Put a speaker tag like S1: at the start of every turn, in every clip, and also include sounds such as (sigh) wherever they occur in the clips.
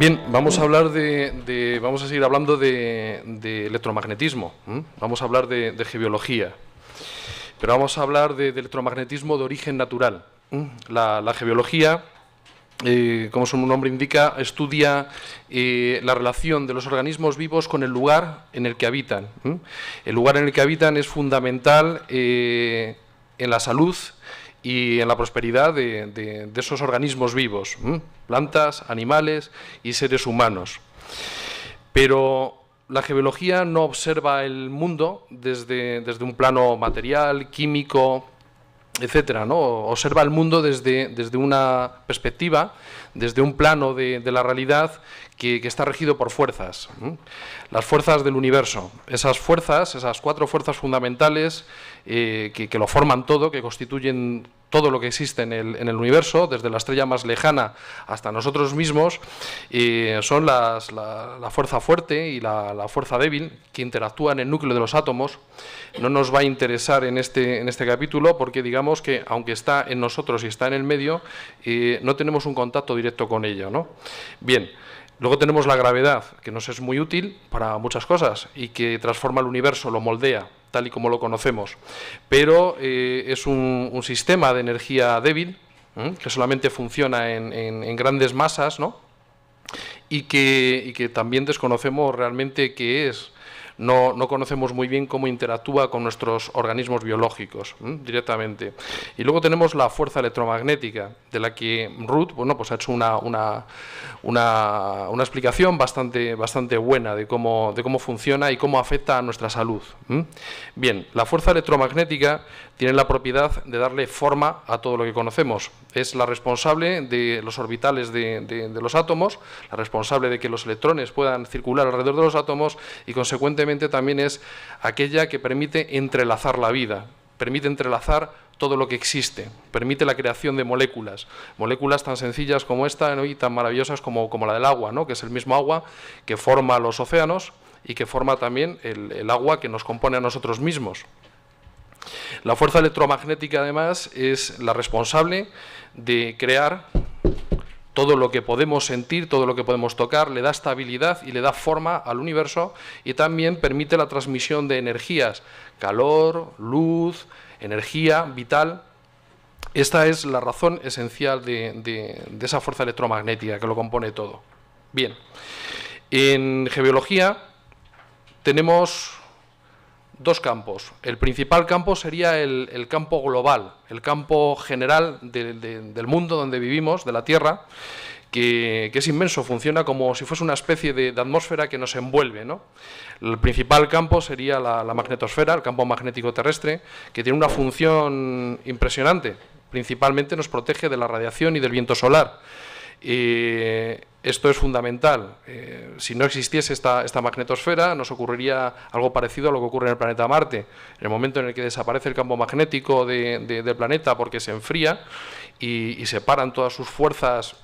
S1: Bien, vamos a hablar de, vamos a seguir hablando de, electromagnetismo. Vamos a hablar de, de, pero vamos a hablar de, electromagnetismo de origen natural. La, la, eh, como su nombre indica, estudia eh, la relación de los organismos vivos con el lugar en el que habitan. El lugar en el que habitan es fundamental eh, en la salud y en la prosperidad de, esos organismos vivos, plantas, animales y seres humanos. Pero la geología no observa el mundo desde, desde un plano material, químico, etcétera, ¿no? Observa el mundo desde, desde una perspectiva, desde un plano de, de la realidad que, está regido por fuerzas, las fuerzas del universo. Esas fuerzas, esas cuatro fuerzas fundamentales eh, que, lo forman todo, que constituyen todo lo que existe en el, universo, desde la estrella más lejana hasta nosotros mismos, eh, son la, fuerza fuerte y la, fuerza débil que interactúan en el núcleo de los átomos. No nos va a interesar en este, en este capítulo porque digamos que aunque está en nosotros y está en el medio, eh, no tenemos un contacto directo con ella. ¿no? Bien. Luego tenemos la gravedad, que nos es muy útil para muchas cosas y que transforma el universo, lo moldea, tal y como lo conocemos. Pero eh, es un, sistema de energía débil, ¿eh? que solamente funciona en, grandes masas, ¿no? Y que, y que también desconocemos realmente qué es no, conocemos muy bien cómo interactúa con nuestros organismos biológicos directamente. Y luego tenemos la fuerza electromagnética, de la que Ruth bueno, pues ha hecho una, una, explicación bastante, bastante buena de cómo, de cómo funciona y cómo afecta a nuestra salud. Bien, la fuerza electromagnética tiene la propiedad de darle forma a todo lo que conocemos. Es la responsable de los orbitales de, los átomos, la responsable de que los electrones puedan circular alrededor de los átomos y, consecuentemente, también es aquella que permite entrelazar la vida, permite entrelazar todo lo que existe, permite la creación de moléculas, moléculas tan sencillas como esta y tan maravillosas como, la del agua, que es el mismo agua que forma los océanos y que forma también el agua que nos compone a nosotros mismos. La fuerza electromagnética, además, es la responsable de crear todo lo que podemos sentir, todo lo que podemos tocar, le da estabilidad y le da forma al universo y también permite la transmisión de energías, calor, luz, energía vital. Esta es la razón esencial de, esa fuerza electromagnética que lo compone todo. Bien, en geología tenemos dos campos. El principal campo sería el, campo global, el campo general del mundo donde vivimos, de la Tierra, que, es inmenso, funciona como si fuese una especie de, atmósfera que nos envuelve. ¿no? El principal campo sería la, magnetosfera, el campo magnético terrestre, que tiene una función impresionante. Principalmente nos protege de la radiación y del viento solar. Eh, esto es fundamental. Eh, si no existiese esta, esta, magnetosfera, nos ocurriría algo parecido a lo que ocurre en el planeta Marte. En el momento en el que desaparece el campo magnético del planeta porque se enfría y, y separan todas sus fuerzas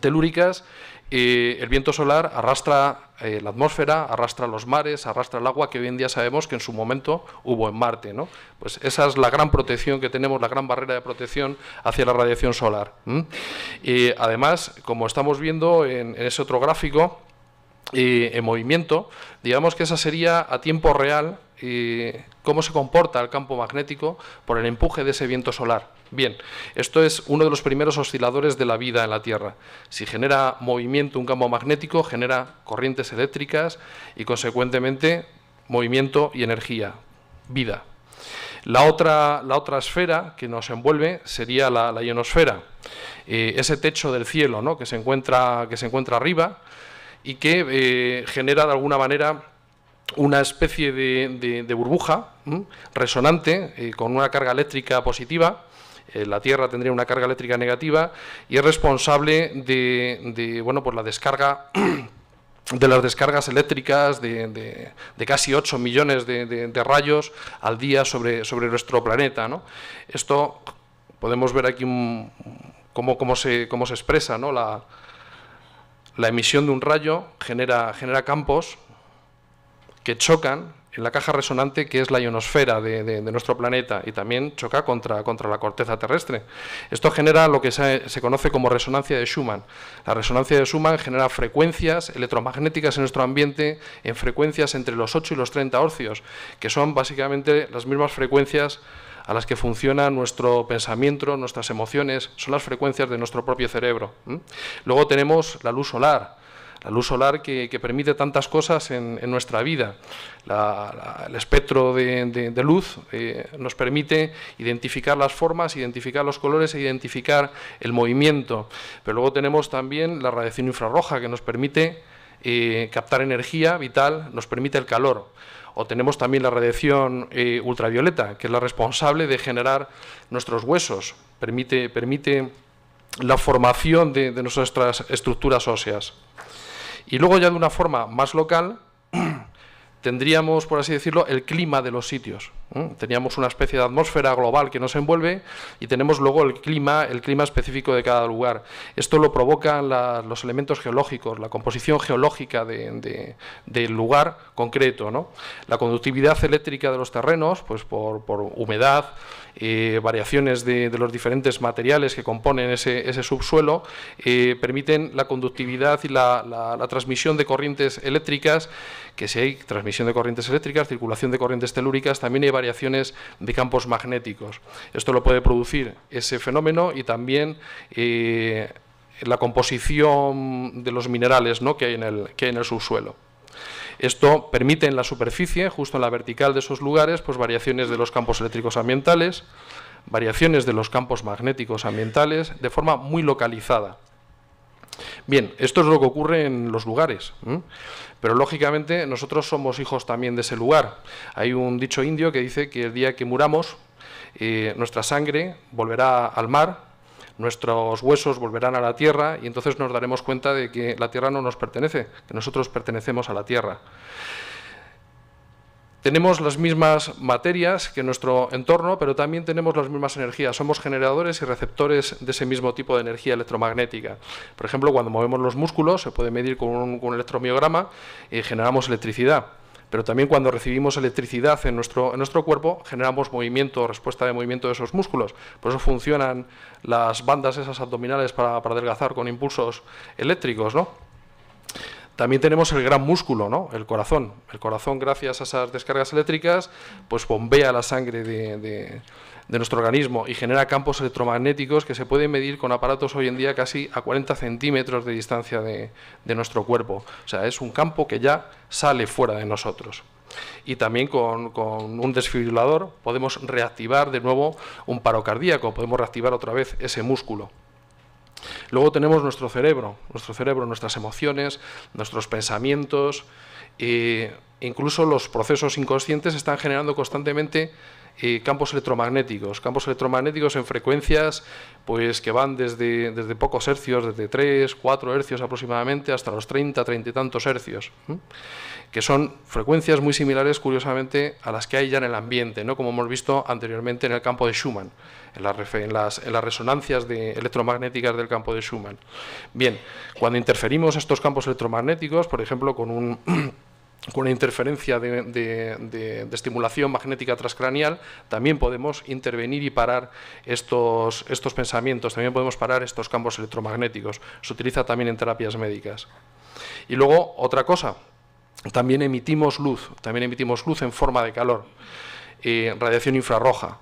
S1: telúricas, el viento solar arrastra eh, la atmósfera, arrastra los mares, arrastra el agua, que hoy en día sabemos que en su momento hubo en Marte. ¿no? Pues esa es la gran protección que tenemos, la gran barrera de protección hacia la radiación solar. Y además, como estamos viendo en ese otro gráfico, en movimiento, digamos que esa sería a tiempo real eh, cómo se comporta el campo magnético por el empuje de ese viento solar. Bien, esto es uno de los primeros osciladores de la vida en la Tierra. Si genera movimiento un campo magnético, genera corrientes eléctricas y, consecuentemente, movimiento y energía, vida. La otra, la otra esfera que nos envuelve sería la, ionosfera, eh, ese techo del cielo que, se encuentra, que se encuentra arriba y que eh, genera de alguna manera una especie de, burbuja resonante eh, con una carga eléctrica positiva. Eh, la Tierra tendría una carga eléctrica negativa y es responsable de, bueno, pues la descarga (clears throat) de las descargas eléctricas de, casi 8 millones de, rayos al día sobre, sobre nuestro planeta. Esto podemos ver aquí cómo, se, cómo se expresa ¿no? la, la emisión de un rayo genera, genera campos que chocan en la caja resonante que es la ionosfera de, nuestro planeta y también choca contra, contra, la corteza terrestre. Esto genera lo que se, conoce como resonancia de Schumann. La resonancia de Schumann genera frecuencias electromagnéticas en nuestro ambiente en frecuencias entre los 8 y los 30 orcios, que son básicamente las mismas frecuencias a las que funciona nuestro pensamiento, nuestras emociones, son las frecuencias de nuestro propio cerebro. Luego tenemos la luz solar, la luz solar que, permite tantas cosas en, nuestra vida. el espectro de, luz eh, nos permite identificar las formas, identificar los colores e identificar el movimiento. Pero luego tenemos también la radiación infrarroja que nos permite captar energía vital, nos permite el calor. O tenemos también la radiación eh, ultravioleta, que es la responsable de generar nuestros huesos, permite, permite la formación de nuestras estructuras óseas. Y luego ya de una forma más local, (clears throat) tendríamos, por así decirlo, el clima de los sitios. ¿eh? Teníamos una especie de atmósfera global que nos envuelve y tenemos luego el clima, el clima específico de cada lugar. Esto lo provocan los elementos geológicos, la composición geológica del lugar concreto, ¿no? la conductividad eléctrica de los terrenos, pues por, por humedad, eh, variaciones de, los diferentes materiales que componen ese, ese subsuelo, eh, permiten la conductividad y la, transmisión de corrientes eléctricas, que si hay transmisión de corrientes eléctricas, circulación de corrientes telúricas, también hay variaciones de campos magnéticos. Esto lo puede producir ese fenómeno y también eh, la composición de los minerales que, hay en el, que en el subsuelo. Esto permite en la superficie, justo en la vertical de esos lugares, pues variaciones de los campos eléctricos ambientales, variaciones de los campos magnéticos ambientales, de forma muy localizada. Bien, esto es lo que ocurre en los lugares. Pero lógicamente nosotros somos hijos también de ese lugar. Hay un dicho indio que dice que el día que muramos, eh, nuestra sangre volverá al mar, nuestros huesos volverán a la tierra y entonces nos daremos cuenta de que la tierra no nos pertenece, que nosotros pertenecemos a la tierra. Tenemos las mismas materias que nuestro entorno, pero también tenemos las mismas energías. Somos generadores y receptores de ese mismo tipo de energía electromagnética. Por ejemplo, cuando movemos los músculos, se puede medir con un, electromiograma y generamos electricidad pero también cuando recibimos electricidad en nuestro, en nuestro cuerpo generamos movimiento, respuesta de movimiento de esos músculos. Por eso funcionan las bandas esas abdominales para, adelgazar con impulsos eléctricos, ¿no? También tenemos el gran músculo, ¿no? El corazón. El corazón, gracias a esas descargas eléctricas, pues bombea la sangre de, nuestro organismo y genera campos electromagnéticos que se pueden medir con aparatos hoy en día casi a 40 centímetros de distancia de, nuestro cuerpo. O sea, es un campo que ya sale fuera de nosotros y también con, un desfibrilador podemos reactivar de nuevo un paro cardíaco, podemos reactivar otra vez ese músculo. Luego tenemos nuestro cerebro, nuestro cerebro, nuestras emociones, nuestros pensamientos. y incluso los procesos inconscientes están generando constantemente eh, campos electromagnéticos, campos electromagnéticos en frecuencias pues que van desde, desde pocos hercios, desde 3, 4 hercios aproximadamente, hasta los 30, 30 y tantos hercios, que son frecuencias muy similares, curiosamente, a las que hay ya en el ambiente, ¿no? como hemos visto anteriormente en el campo de Schumann, en, las, resonancias electromagnéticas del campo de Schumann. Bien, cuando interferimos estos campos electromagnéticos, por ejemplo, con un... (clears throat) con la interferencia de, estimulación magnética transcranial, también podemos intervenir y parar estos, pensamientos, también podemos parar estos campos electromagnéticos. Se utiliza también en terapias médicas. Y luego, otra cosa, también emitimos luz, también emitimos luz en forma de calor, eh, radiación infrarroja.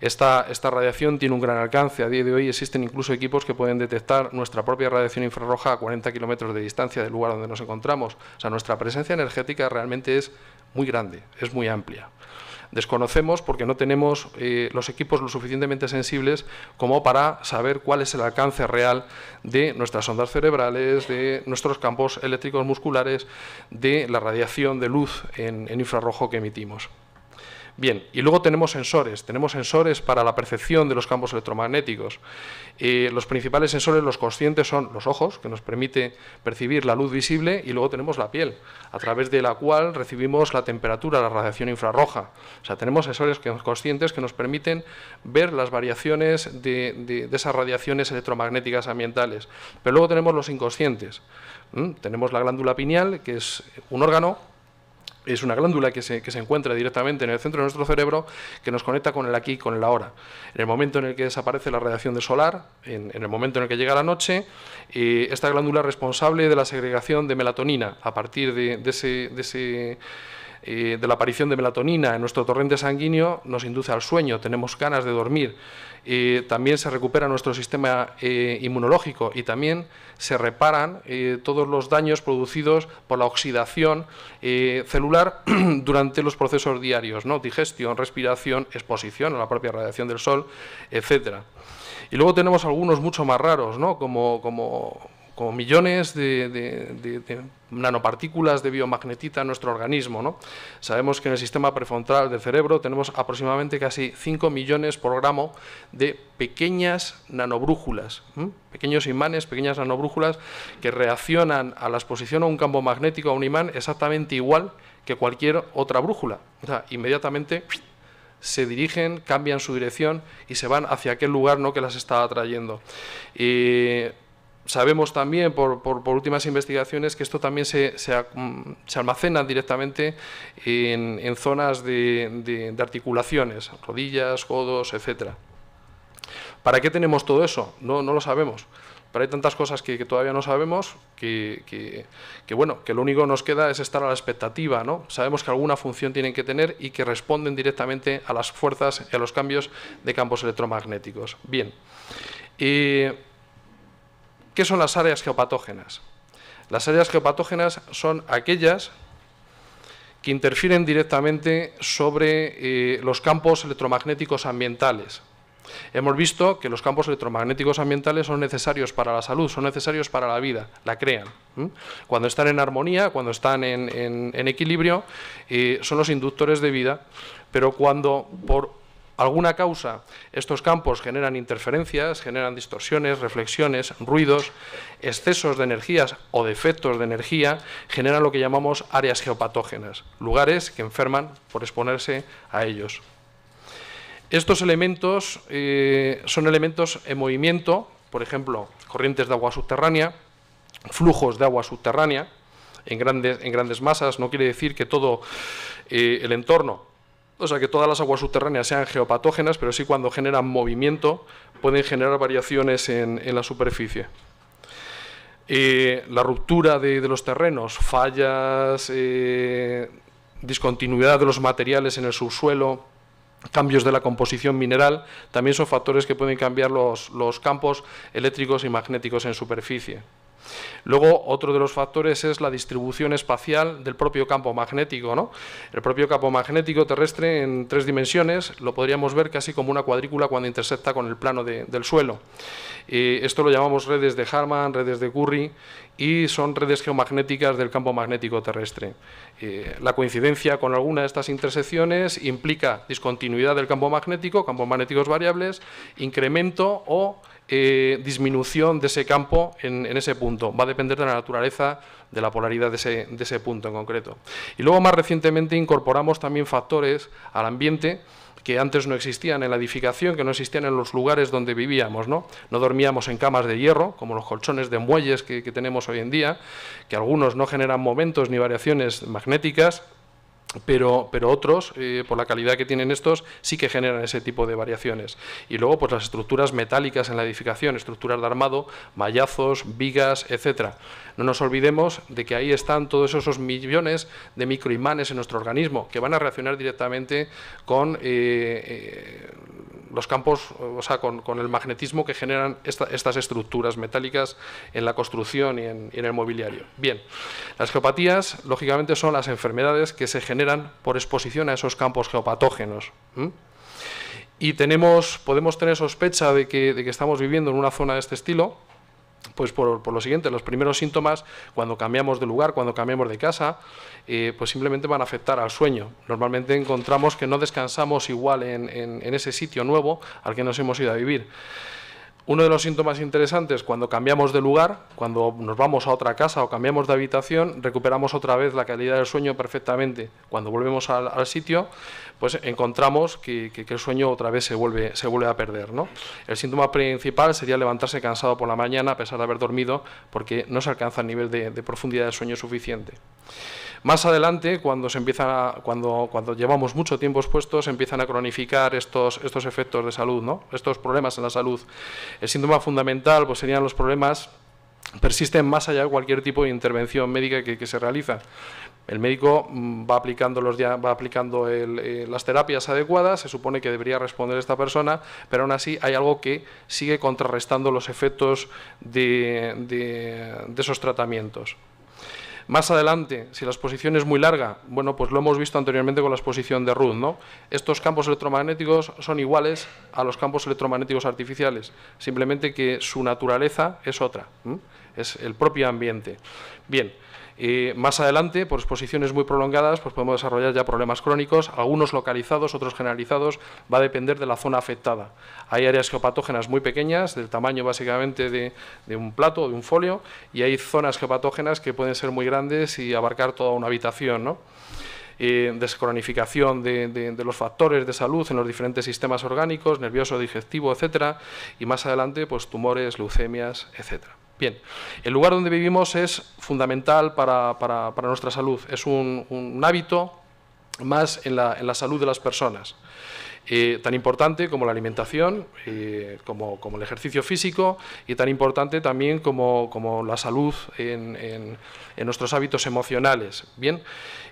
S1: Esta, radiación tiene un gran alcance. A día de hoy existen incluso equipos que pueden detectar nuestra propia radiación infrarroja a 40 kilómetros de distancia del lugar donde nos encontramos. O sea, nuestra presencia energética realmente es muy grande, es muy amplia desconocemos porque no tenemos eh, los equipos lo suficientemente sensibles como para saber cuál es el alcance real de nuestras ondas cerebrales, de nuestros campos eléctricos musculares, de la radiación de luz en infrarrojo que emitimos. Bien, y luego tenemos sensores. Tenemos sensores para la percepción de los campos electromagnéticos. Eh, los principales sensores, los conscientes, son los ojos, que nos permite percibir la luz visible, y luego tenemos la piel, a través de la cual recibimos la temperatura, la radiación infrarroja. O sea, tenemos sensores conscientes que nos permiten ver las variaciones de, esas radiaciones electromagnéticas ambientales. Pero luego tenemos los inconscientes. ¿Mm? Tenemos la glándula pineal, que es un órgano es una glándula que se, encuentra directamente en el centro de nuestro cerebro que nos conecta con el aquí y con el ahora. En el momento en el que desaparece la radiación de solar, en, el momento en el que llega la noche, eh, esta glándula es responsable de la segregación de melatonina a partir de, de ese eh, de la aparición de melatonina en nuestro torrente sanguíneo nos induce al sueño, tenemos ganas de dormir, eh, también se recupera nuestro sistema eh, inmunológico y también se reparan todos los daños producidos por la oxidación celular (clears throat) durante los procesos diarios, ¿no? digestión, respiración, exposición a la propia radiación del sol, etc. Y luego tenemos algunos mucho más raros, ¿no? como, como como millones de, nanopartículas de biomagnetita en nuestro organismo. Sabemos que en el sistema prefrontal del cerebro tenemos aproximadamente casi 5 millones por gramo de pequeñas nanobrújulas, pequeños imanes, pequeñas nanobrújulas que reaccionan a la exposición a un campo magnético, a un imán, exactamente igual que cualquier otra brújula. O sea, inmediatamente se dirigen, cambian su dirección y se van hacia aquel lugar ¿no? que las está atrayendo. Y... Eh, sabemos también por, últimas investigaciones que esto también se, mm, almacena directamente en, zonas de, articulaciones, rodillas, codos, etc. ¿Para qué tenemos todo eso? No, lo sabemos. Pero hay tantas cosas que, todavía no sabemos que, bueno, que lo único que nos queda es estar a la expectativa, ¿no? Sabemos que alguna función tienen que tener y que responden directamente a las fuerzas y a los cambios de campos electromagnéticos. Bien. Eh, ¿Qué son las áreas geopatógenas? Las áreas geopatógenas son aquellas que interfieren directamente sobre eh, los campos electromagnéticos ambientales. Hemos visto que los campos electromagnéticos ambientales son necesarios para la salud, son necesarios para la vida, la crean. Cuando están en armonía, cuando están en, equilibrio, eh, son los inductores de vida, pero cuando por alguna causa, estos campos generan interferencias, generan distorsiones, reflexiones, ruidos, excesos de energías o defectos de energía, generan lo que llamamos áreas geopatógenas, lugares que enferman por exponerse a ellos. Estos elementos eh, son elementos en movimiento, por ejemplo, corrientes de agua subterránea, flujos de agua subterránea en grandes, en grandes masas, no quiere decir que todo eh, el entorno o sea, que todas las aguas subterráneas sean geopatógenas, pero sí cuando generan movimiento pueden generar variaciones en, la superficie. Eh, la ruptura de, los terrenos, fallas, eh, discontinuidad de los materiales en el subsuelo, cambios de la composición mineral, también son factores que pueden cambiar los campos eléctricos y magnéticos en superficie. Luego, otro de los factores es la distribución espacial del propio campo magnético. El propio campo magnético terrestre en tres dimensiones lo podríamos ver casi como una cuadrícula cuando intersecta con el plano del suelo. esto lo llamamos redes de Harman, redes de Curry y son redes geomagnéticas del campo magnético terrestre. Eh, la coincidencia con alguna de estas intersecciones implica discontinuidad del campo magnético, campos magnéticos variables, incremento o eh, disminución de ese campo en, ese punto. Va a depender de la naturaleza, de la polaridad de ese punto en concreto. Y luego más recientemente incorporamos también factores al ambiente que antes no existían en la edificación, que no existían en los lugares donde vivíamos. No, no dormíamos en camas de hierro, como los colchones de muelles que, que tenemos hoy en día, que algunos no generan momentos ni variaciones magnéticas, pero, pero otros, eh, por la calidad que tienen estos, sí que generan ese tipo de variaciones. Y luego, pues las estructuras metálicas en la edificación, estructuras de armado, mallazos, vigas, etcétera. No nos olvidemos de que ahí están todos esos millones de microimanes en nuestro organismo, que van a reaccionar directamente con eh, eh, los campos, o sea, con, el magnetismo que generan estas estructuras metálicas en la construcción y en, el mobiliario. Bien, las geopatías, lógicamente, son las enfermedades que se generan por exposición a esos campos geopatógenos. Y tenemos, podemos tener sospecha de que estamos viviendo en una zona de este estilo, pues por, lo siguiente, los primeros síntomas, cuando cambiamos de lugar, cuando cambiamos de casa, eh, pues simplemente van a afectar al sueño. Normalmente encontramos que no descansamos igual en ese sitio nuevo al que nos hemos ido a vivir. Uno de los síntomas interesantes cuando cambiamos de lugar, cuando nos vamos a otra casa o cambiamos de habitación, recuperamos otra vez la calidad del sueño perfectamente. Cuando volvemos al, sitio, pues encontramos que, el sueño otra vez se vuelve, a perder. El síntoma principal sería levantarse cansado por la mañana a pesar de haber dormido porque no se alcanza el nivel de, de profundidad del sueño suficiente. Más adelante, cuando, se empieza, cuando, cuando llevamos mucho tiempo expuestos, empiezan a cronificar estos, efectos de salud, ¿no? estos problemas en la salud. El síntoma fundamental pues, serían los problemas persisten más allá de cualquier tipo de intervención médica que, se realiza. El médico mm, va aplicando, los, va aplicando eh, las terapias adecuadas, se supone que debería responder esta persona, pero aún así hay algo que sigue contrarrestando los efectos de esos tratamientos. Más adelante, si la exposición es muy larga, bueno, pues lo hemos visto anteriormente con la exposición de Ruth, ¿no? Estos campos electromagnéticos son iguales a los campos electromagnéticos artificiales, simplemente que su naturaleza es otra, es el propio ambiente. Bien más adelante, por exposiciones muy prolongadas, pues podemos desarrollar ya problemas crónicos, algunos localizados, otros generalizados, va a depender de la zona afectada. Hay áreas geopatógenas muy pequeñas, del tamaño básicamente de, un plato o de un folio, y hay zonas geopatógenas que pueden ser muy grandes y abarcar toda una habitación. ¿no? descronificación de, de, los factores de salud en los diferentes sistemas orgánicos, nervioso, digestivo, etcétera, y más adelante, pues tumores, leucemias, etcétera. Bien, el lugar donde vivimos es fundamental para, nuestra salud, es un, hábito más en la, salud de las personas. Eh, tan importante como la alimentación, eh, como, el ejercicio físico y tan importante también como, la salud en, nuestros hábitos emocionales. Bien,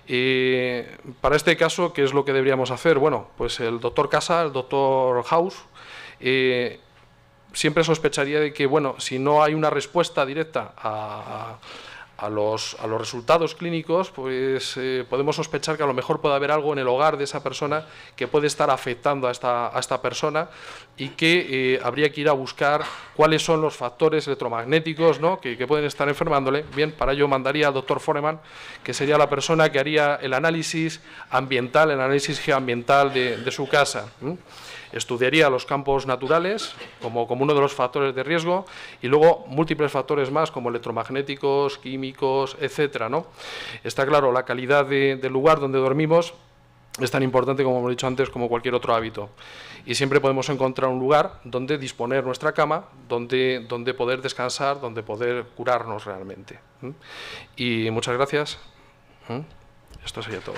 S1: eh, para este caso, ¿qué es lo que deberíamos hacer? Bueno, pues el doctor Casa, el doctor House, siempre sospecharía de que, bueno, si no hay una respuesta directa a, a, los, a los, resultados clínicos, pues eh, podemos sospechar que a lo mejor puede haber algo en el hogar de esa persona que puede estar afectando a esta, a esta persona y que eh, habría que ir a buscar cuáles son los factores electromagnéticos ¿no? que, que, pueden estar enfermándole. Bien, para ello mandaría al doctor Foreman, que sería la persona que haría el análisis ambiental, el análisis geoambiental de, su casa. Estudiaría los campos naturales como, uno de los factores de riesgo y luego múltiples factores más como electromagnéticos, químicos, etcétera. ¿no? Está claro, la calidad del lugar donde dormimos es tan importante, como hemos dicho antes, como cualquier otro hábito. Y siempre podemos encontrar un lugar donde disponer nuestra cama, donde, donde poder descansar, donde poder curarnos realmente. Y muchas gracias. Esto sería todo.